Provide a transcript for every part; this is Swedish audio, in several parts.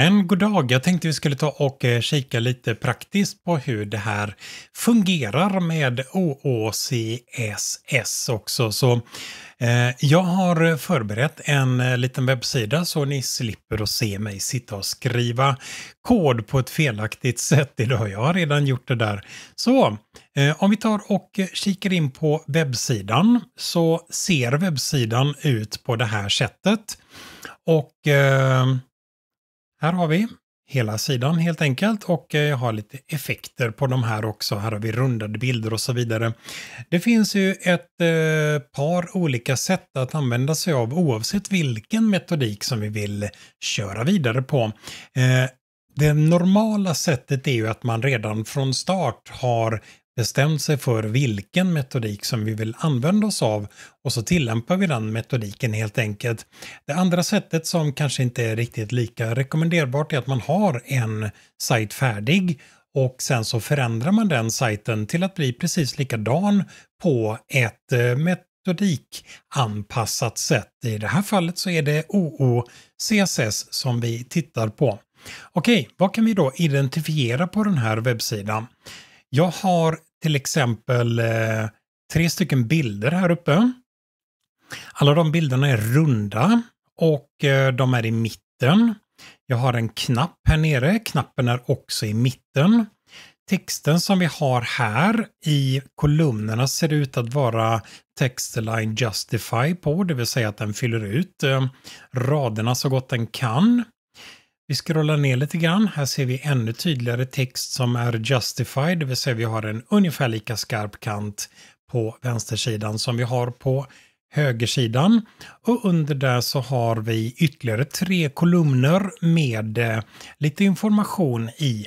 Men god dag, jag tänkte vi skulle ta och eh, kika lite praktiskt på hur det här fungerar med OOCSS också. Så eh, jag har förberett en eh, liten webbsida så ni slipper att se mig sitta och skriva kod på ett felaktigt sätt idag. Jag har redan gjort det där. Så om vi tar och kikar in på webbsidan så ser webbsidan ut på det här sättet. Och här har vi hela sidan helt enkelt och eh, jag har lite effekter på de här också. Här har vi rundade bilder och så vidare. Det finns ju ett eh, par olika sätt att använda sig av oavsett vilken metodik som vi vill köra vidare på. Eh, det normala sättet är ju att man redan från start har bestämt sig för vilken metodik som vi vill använda oss av och så tillämpar vi den metodiken helt enkelt. Det andra sättet som kanske inte är riktigt lika rekommenderbart är att man har en sajt färdig och sen så förändrar man den sajten till att bli precis likadan på ett eh, metodikanpassat sätt. I det här fallet så är det OOCSS som vi tittar på. Okej, vad kan vi då identifiera på den här webbsidan? Jag har till exempel eh, tre stycken bilder här uppe. Alla de bilderna är runda och eh, de är i mitten. Jag har en knapp här nere, knappen är också i mitten. Texten som vi har här i kolumnerna ser ut att vara textline justify på, det vill säga att den fyller ut eh, raderna så gott den kan. Vi scrollar ner lite grann. Här ser vi ännu tydligare text som är justified, det vill säga vi har en ungefär lika skarp kant på vänstersidan som vi har på högersidan. Och under där så har vi ytterligare tre kolumner med eh, lite information i.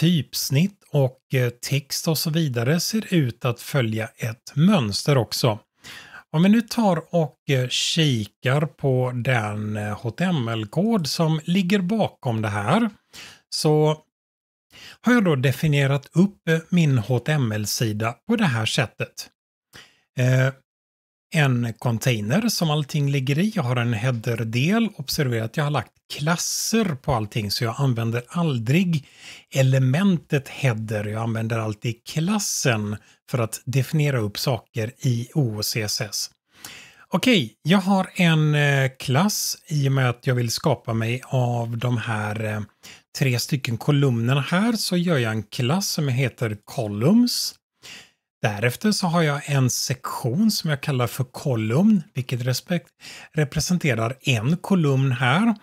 Typsnitt och eh, text och så vidare ser ut att följa ett mönster också. Om vi nu tar och eh, kikar på den HTML-kod eh, som ligger bakom det här så har jag då definierat upp eh, min HTML-sida på det här sättet en container som allting ligger i. Jag har en header-del. Observera att jag har lagt klasser på allting så jag använder aldrig elementet header. Jag använder alltid klassen för att definiera upp saker i OCSS. Okej, jag har en eh, klass i och med att jag vill skapa mig av de här eh, tre stycken kolumnerna här så gör jag en klass som heter Columns. Därefter så har jag en sektion som jag kallar för kolumn, vilket respekt representerar en kolumn här.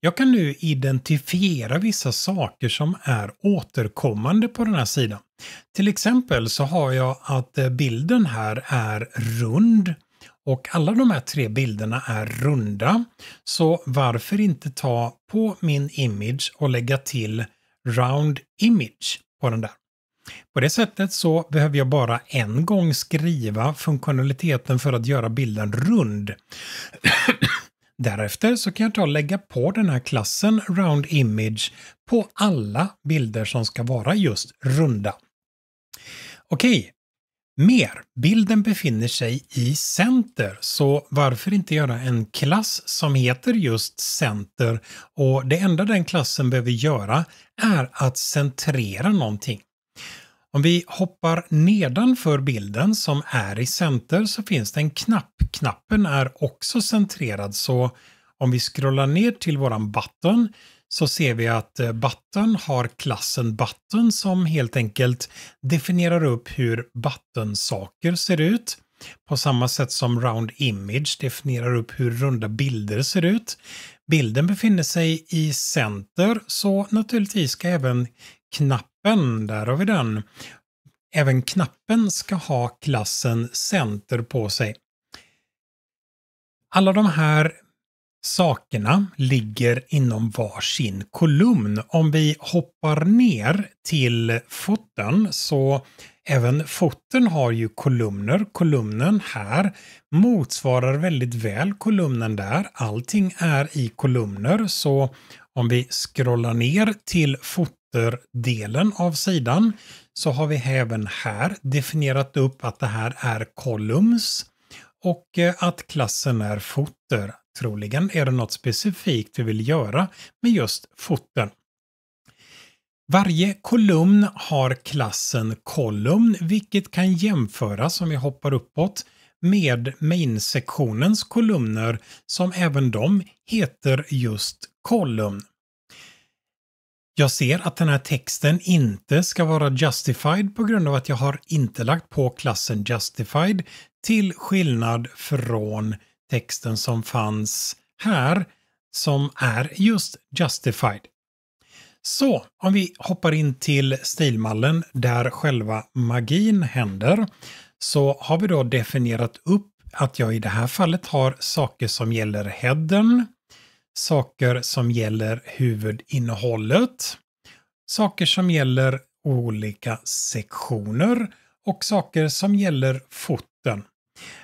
Jag kan nu identifiera vissa saker som är återkommande på den här sidan. Till exempel så har jag att eh, bilden här är rund och alla de här tre bilderna är runda. Så varför inte ta på min image och lägga till round image på den där? På det sättet så behöver jag bara en gång skriva funktionaliteten för att göra bilden rund. Därefter så kan jag ta och lägga på den här klassen Round Image på alla bilder som ska vara just runda. Okej, mer. Bilden befinner sig i center, så varför inte göra en klass som heter just center och det enda den klassen behöver göra är att centrera någonting. Om vi hoppar nedanför bilden som är i center så finns det en knapp. Knappen är också centrerad så om vi scrollar ner till våran button så ser vi att eh, button har klassen button som helt enkelt definierar upp hur button-saker ser ut. På samma sätt som round image definierar upp hur runda bilder ser ut. Bilden befinner sig i center så naturligtvis ska även knappen, där har vi den. Även knappen ska ha klassen Center på sig. Alla de här sakerna ligger inom varsin kolumn. Om vi hoppar ner till foten så även foten har ju kolumner. Kolumnen här motsvarar väldigt väl kolumnen där. Allting är i kolumner så om vi scrollar ner till foten delen av sidan så har vi även här definierat upp att det här är columns och eh, att klassen är footer. Troligen är det något specifikt vi vill göra med just foten. Varje kolumn har klassen kolumn, vilket kan jämföras om vi hoppar uppåt med main-sektionens kolumner som även de heter just kolumn. Jag ser att den här texten inte ska vara justified på grund av att jag har inte lagt på klassen justified till skillnad från texten som fanns här som är just justified. Så om vi hoppar in till stilmallen där själva magin händer så har vi då definierat upp att jag i det här fallet har saker som gäller headen, saker som gäller huvudinnehållet, saker som gäller olika sektioner och saker som gäller foten.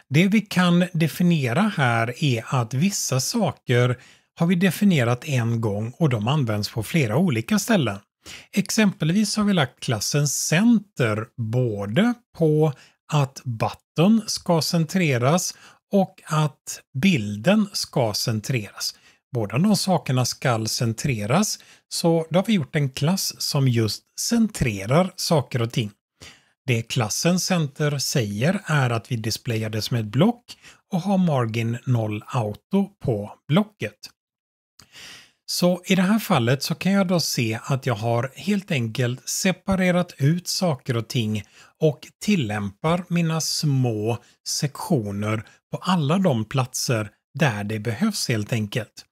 Det vi kan definiera här är att vissa saker har vi definierat en gång och de används på flera olika ställen. Exempelvis har vi lagt klassen center både på att button ska centreras och att bilden ska centreras. Båda de sakerna skall centreras, så då har vi gjort en klass som just centrerar saker och ting. Det klassen Center säger är att vi displayar det som ett block och har margin 0 auto på blocket. Så i det här fallet så kan jag då se att jag har helt enkelt separerat ut saker och ting och tillämpar mina små sektioner på alla de platser där det behövs helt enkelt.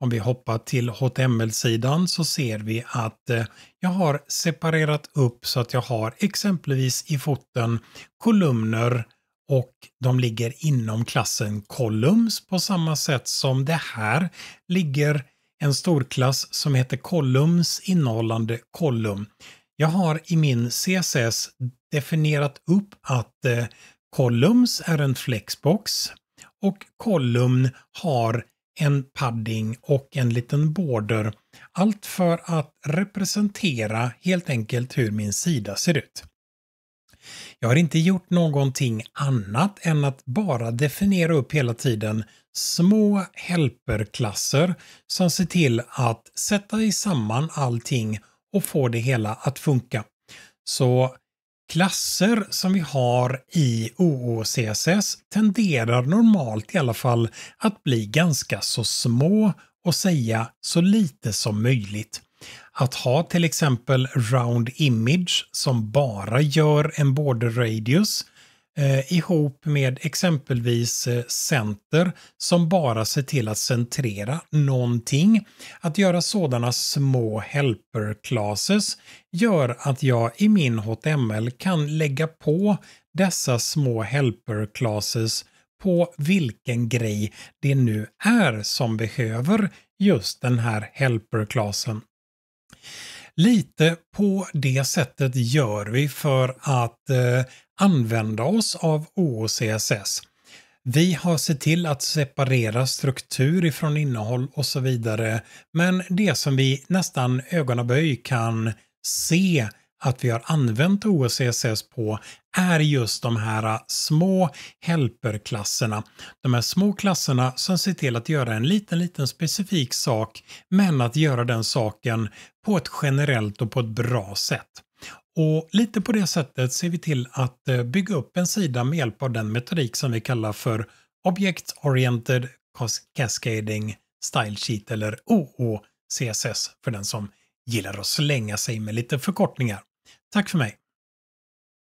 Om vi hoppar till HTML-sidan så ser vi att eh, jag har separerat upp så att jag har exempelvis i foten kolumner och de ligger inom klassen Columns på samma sätt som det här ligger en storklass som heter Columns innehållande kolumn. Jag har i min CSS definierat upp att eh, Columns är en flexbox och kolumn har en padding och en liten border. Allt för att representera helt enkelt hur min sida ser ut. Jag har inte gjort någonting annat än att bara definiera upp hela tiden små helperklasser som ser till att sätta i samman allting och få det hela att funka. Så Klasser som vi har i OOCSS tenderar normalt i alla fall att bli ganska så små och säga så lite som möjligt. Att ha till exempel Round Image som bara gör en border radius eh, ihop med exempelvis eh, Center som bara ser till att centrera någonting. Att göra sådana små helper classes gör att jag i min HTML kan lägga på dessa små helper classes på vilken grej det nu är som behöver just den här helper classen. Lite på det sättet gör vi för att eh, använda oss av OOCSS. Vi har sett till att separera struktur ifrån innehåll och så vidare. Men det som vi nästan ögonaböj kan se att vi har använt OSCSS e på är just de här äh, små helperklasserna. De här små klasserna som ser till att göra en liten, liten specifik sak men att göra den saken på ett generellt och på ett bra sätt. Och lite på det sättet ser vi till att äh, bygga upp en sida med hjälp av den metodik som vi kallar för Object-Oriented Cascading Style Sheet eller OOCSS för den som gillar att slänga sig med lite förkortningar. Tack för mig.